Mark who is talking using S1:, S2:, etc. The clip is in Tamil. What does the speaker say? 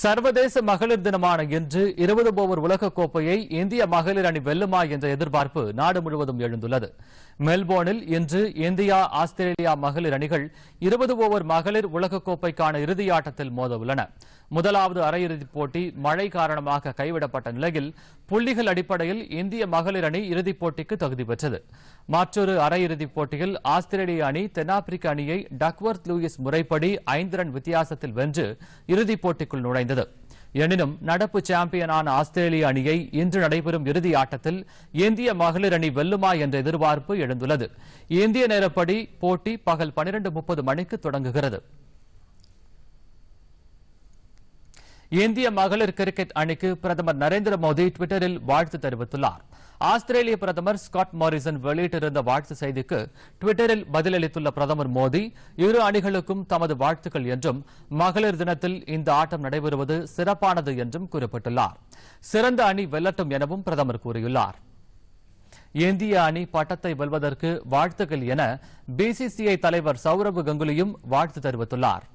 S1: சர்வதேச மகளிர் தினமான இன்று இருபது ஓவர் உலகக் கோப்பையை இந்திய மகளிர் அணி வெல்லுமா என்ற எதிர்பார்ப்பு நாடு முழுவதும் எழுந்துள்ளது மெல்போர்னில் இன்று இந்தியா ஆஸ்திரேலியா மகளிர் அணிகள் இருபது ஓவர் மகளிர் உலகக் கோப்பைக்கான இறுதி ஆட்டத்தில் மோத உள்ளன முதலாவது அரையிறுதிப் போட்டி மழை காரணமாக கைவிடப்பட்ட நிலையில் புள்ளிகள் அடிப்படையில் இந்திய மகளிர் அணி இறுதிப் போட்டிக்கு தகுதி பெற்றது மற்றொரு அரையிறுதிப் போட்டியில் ஆஸ்திரேலிய அணி தென்னாப்பிரிக்க அணியை டக்வர்த் லூயிஸ் முறைப்படி ஐந்து ரன் வித்தியாசத்தில் வென்று இறுதிப் போட்டிக்குள் நுழைந்தது நடைந்தது எனினும் நடப்பு சாம்பியனான ஆஸ்திரேலிய அணியை இன்று நடைபெறும் இறுதி ஆட்டத்தில் இந்திய மகளிர் அணி வெல்லுமா என்ற எதிர்பார்ப்பு எழுந்துள்ளது இந்திய நேரப்படி போட்டி பகல் பனிரண்டு முப்பது மணிக்கு தொடங்குகிறது இந்திய மகளிர் கிரிக்கெட் அணிக்கு பிரதமர் நரேந்திர மோடி டுவிட்டரில் வாழ்த்து தெரிவித்துள்ளார் ஆஸ்திரேலிய பிரதமர் ஸ்காட் மாரிசன் வெளியிட்டிருந்த வாழ்த்து செய்திக்கு டுவிட்டரில் பதிலளித்துள்ள பிரதமர் மோடி இரு அணிகளுக்கும் தமது வாழ்த்துக்கள் என்றும் மகளிர் தினத்தில் இந்த ஆட்டம் நடைபெறுவது சிறப்பானது என்றும் குறிப்பிட்டுள்ளார் சிறந்த அணி வெல்லட்டும் எனவும் பிரதமர் கூறியுள்ளார் இந்திய அணி பட்டத்தை வெல்வதற்கு வாழ்த்துக்கள் என பிசிசிஐ தலைவர் சௌரவ் கங்குலியும் வாழ்த்து தெரிவித்துள்ளார்